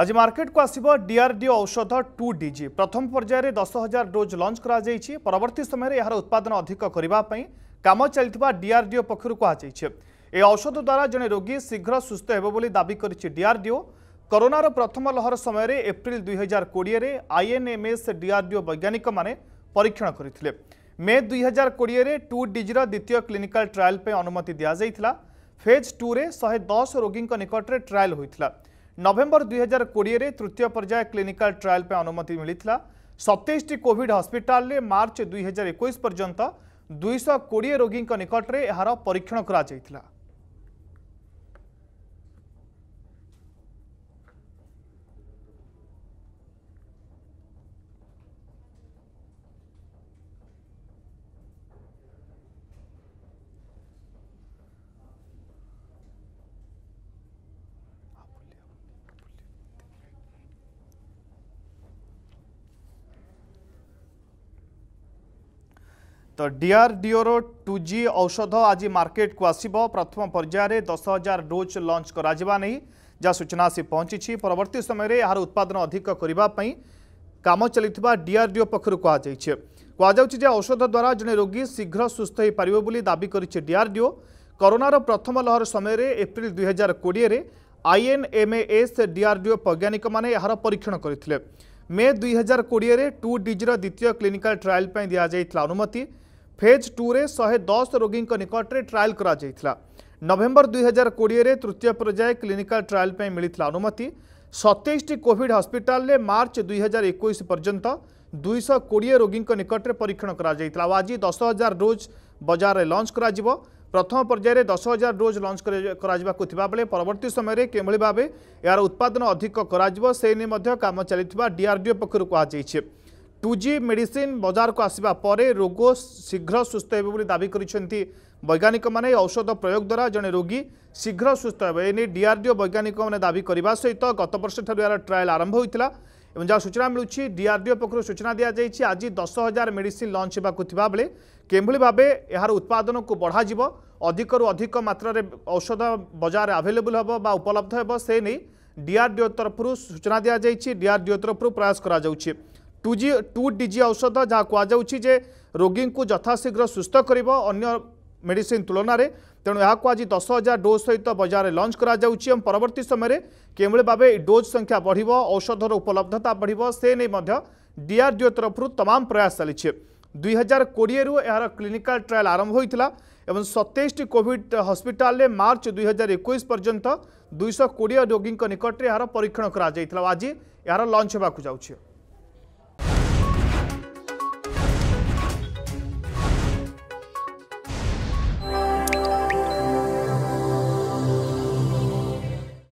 আজ মার্কেটকু আসব ডিআরডিও ঔষধ টু ডিজি প্রথম পর্যায়ে দশ হাজার ডোজ লঞ্চ করা পরবর্তী সময়ে এর উৎপাদন অধিক করা কাম চাল ডিআরডিও পক্ষ কুহযাই এই ঔষধ দ্বারা জনে রোগী শীঘ্র সুস্থ হব বলে দাবি করেছে ডিআরডিও করোনার প্রথম লহর সময় এপ্রিল দুই হাজার কোড়িয়ে আইএনএমএস ডিআরডিও বৈজ্ঞানিক মানে পরীক্ষণ করে মে দুই হাজার কোড়িয়ে টু ডিজির দ্বিতীয় ক্লিনিকাল ট্রায়াল অনুমতি দিয়া যাই ফেজ টু রে শহে দশ রোগী নিকটরে ট্রায়াল হয়েছিল ନଭେମ୍ବର ଦୁଇହଜାର କୋଡ଼ିଏରେ ତୃତୀୟ ପର୍ଯ୍ୟାୟ କ୍ଲିନିକାଲ ଟ୍ରାଏଲ୍ ପାଇଁ ଅନୁମତି ମିଳିଥିଲା ସତେଇଶଟି କୋଭିଡ୍ ହସ୍ପିଟାଲରେ ମାର୍ଚ୍ଚ ଦୁଇହଜାର ଏକୋଇଶ ପର୍ଯ୍ୟନ୍ତ ଦୁଇଶହ କୋଡ଼ିଏ ରୋଗୀଙ୍କ ନିକଟରେ ଏହାର ପରୀକ୍ଷଣ କରାଯାଇଥିଲା তো ডিআরডিଓର ଟୁ ଜି ଔଷଧ ଆଜି ମାର୍କେଟକୁ ଆସିବ ପ୍ରଥମ ପର୍ଯ୍ୟାୟରେ ଦଶ ହଜାର ଡୋଜ୍ ଲଞ୍ଚ କରାଯିବା ନେଇ ଯାହା ସୂଚନା ଆସି ପହଞ୍ଚିଛି ପରବର୍ତ୍ତୀ ସମୟରେ ଏହାର ଉତ୍ପାଦନ ଅଧିକ କରିବା ପାଇଁ କାମ ଚାଲିଥିବା ଡିଆର୍ଡିଓ ପକ୍ଷରୁ କୁହାଯାଇଛି କୁହାଯାଉଛି ଯେ ଔଷଧ ଦ୍ୱାରା ଜଣେ ରୋଗୀ ଶୀଘ୍ର ସୁସ୍ଥ ହୋଇପାରିବ ବୋଲି ଦାବି କରିଛି ଡିଆର୍ଡିଓ କରୋନାର ପ୍ରଥମ ଲହର ସମୟରେ ଏପ୍ରିଲ ଦୁଇହଜାର କୋଡ଼ିଏରେ ଆଇଏନ୍ଏମ୍ଏଏସ୍ ଡିଆର୍ଡିଓ ବୈଜ୍ଞାନିକମାନେ ଏହାର ପରୀକ୍ଷଣ କରିଥିଲେ ମେ ଦୁଇହଜାର କୋଡ଼ିଏରେ ଟୁ ଡିଜିର ଦ୍ୱିତୀୟ କ୍ଲିନିକାଲ୍ ଟ୍ରାଏଲ୍ ପାଇଁ ଦିଆଯାଇଥିଲା ଅନୁମତି फेज टू रे शहे दस रोगी निकटने ट्राएल कर नवेम्बर दुई हजार कोड़े तृतीय पर्याय क्लीनिकाल ट्राएल मिलता अनुमति सतैशी कोविड हस्पिटाल मार्च दुई हजार एक पर्यत दुईश कोड़े रोगी निकटने परीक्षण कर आज दस हजार डोज बजार लंच कर प्रथम पर्यायर दस हजार डोज लंच करवर्त समय कि भाव यार उत्पादन अधिक होने काम चली डीआरडीओ पक्ष कह টু জি মেডিসিন বজারক আসা পরে রোগ শীঘ্র সুস্থ হবে বলে দাবি করেছেন বৈজ্ঞানিক মানে ঔষধ প্রয়োগ দ্বারা জন রোগী শীঘ্র সুস্থ হবে এনে ডিআরডিও বৈজ্ঞানিক মানে দাবি করা সহ গত বর্ষ ঠার এর ট্রায়াল আরম্ভ হয়েছিল এবং যা সূচনা মিলুছি ডিআরডিও পক্ষ সূচনা যাই আজ দশ হাজার মেডিসিন লঞ্চ হওয়া বেড়ে কেভাবে ভাবে এর উৎপাদনক বড়া যাব অধিক অধিক মাত্রার ঔষধ বজারে আভেলেবল হব বা উপলব্ধ হব সে নিয়ে ডিআরডিও তরফর সূচনা যাই ডিআরডিও তরফর প্রয়াস করা যাচ্ছে ଟୁ ଜି ଟୁ ଡିଜି ଔଷଧ ଯାହା କୁହାଯାଉଛି ଯେ ରୋଗୀଙ୍କୁ ଯଥାଶୀଘ୍ର ସୁସ୍ଥ କରିବ ଅନ୍ୟ ମେଡିସିନ୍ ତୁଳନାରେ ତେଣୁ ଏହାକୁ ଆଜି ଦଶ ହଜାର ଡୋଜ୍ ସହିତ ବଜାରରେ ଲଞ୍ଚ କରାଯାଉଛି ଏବଂ ପରବର୍ତ୍ତୀ ସମୟରେ କେଉଁଭଳି ଭାବେ ଏହି ଡୋଜ୍ ସଂଖ୍ୟା ବଢ଼ିବ ଔଷଧର ଉପଲବ୍ଧତା ବଢ଼ିବ ସେ ନେଇ ମଧ୍ୟ ଡିଆର୍ଡିଓ ତରଫରୁ ତମାମ ପ୍ରୟାସ ଚାଲିଛି ଦୁଇ ହଜାର କୋଡ଼ିଏରୁ ଏହାର କ୍ଲିନିକାଲ୍ ଟ୍ରାଏଲ୍ ଆରମ୍ଭ ହୋଇଥିଲା ଏବଂ ସତେଇଶଟି କୋଭିଡ୍ ହସ୍ପିଟାଲରେ ମାର୍ଚ୍ଚ ଦୁଇ ହଜାର ଏକୋଇଶ ପର୍ଯ୍ୟନ୍ତ ଦୁଇଶହ କୋଡ଼ିଏ ରୋଗୀଙ୍କ ନିକଟରେ ଏହାର ପରୀକ୍ଷଣ କରାଯାଇଥିଲା ଆଜି ଏହାର ଲଞ୍ଚ ହେବାକୁ ଯାଉଛି